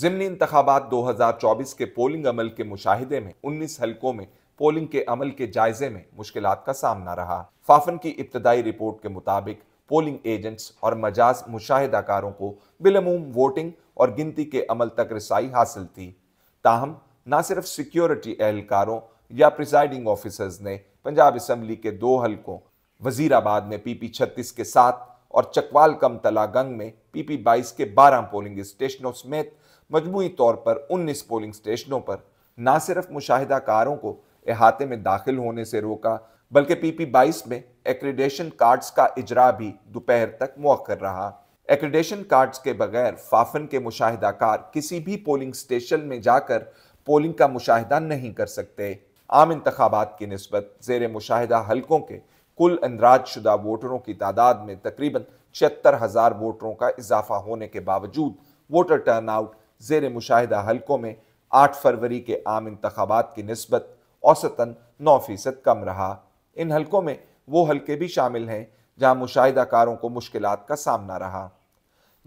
जिमनी इंतबात 2024 के पोलिंग अमल के मुशाहदे में 19 हलकों में पोलिंग के अमल के जायजे में मुश्किल का सामना रहा फाफन की इब्तदाई रिपोर्ट के मुताबिक पोलिंग एजेंट्स और मजाज मुशाहदाकारों को बिलमूम वोटिंग और गिनती के अमल तक रसाई हासिल थी ताहम न सिर्फ सिक्योरिटी एहलकारों या प्रिजाइडिंग ऑफिसर्स ने पंजाब इसम्बली के दो हलकों वजीराबाद में पी पी छत्तीस के साथ और चकवाल कम तलागंग में पीपी बाईस के 12 पोलिंग स्टेशनों समेत मजमू तौर पर 19 पोलिंग स्टेशनों पर न सिर्फ मुशाहिदाकारों को अहाते में दाखिल होने से रोका बल्कि पीपी बाईस में एक्रीडेशन कार्ड्स का इजरा भी दोपहर तक मौखर रहा एक्रीडेशन कार्ड्स के बगैर फाफन के मुशाहिदाकार किसी भी पोलिंग स्टेशन में जाकर पोलिंग का मुशाह नहीं कर सकते आम इंतबात की नस्बत जेर मुशाह हल्कों के कुल अंदराज शुदा वोटरों की तादाद में तकरीबन छिहत्तर हज़ार वोटरों का इजाफा होने के बावजूद वोटर टर्न आउट जेर मुशाहिदा हलकों में आठ फरवरी के आम इंतबात की नस्बत औसतन नौ फ़ीसद कम रहा इन हलकों में वो हलके भी शामिल हैं जहाँ मुशाहिदाकारों कारों को मुश्किल का सामना रहा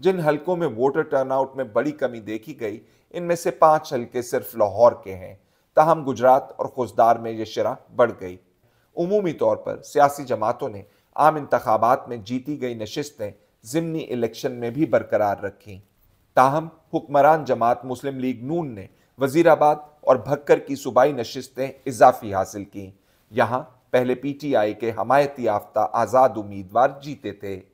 जिन हलकों में वोटर टर्नआउट में बड़ी कमी देखी गई इनमें से पाँच हल्के सिर्फ लाहौर के हैं तहम गुजरात और खुशदार में ये शराह बढ़ गई अमूमी तौर पर सियासी जमातों ने आम इंतबात में जीती गई नशस्तें जिमनी इलेक्शन में भी बरकरार रखीं ताहम हुक्मरान जमात मुस्लिम लीग नून ने वजीराबाद और भक्कर की सूबाई नशस्तें इजाफी हासिल कीं यहाँ पहले पी टी आई के हमायती याफ्ता आज़ाद उम्मीदवार जीते थे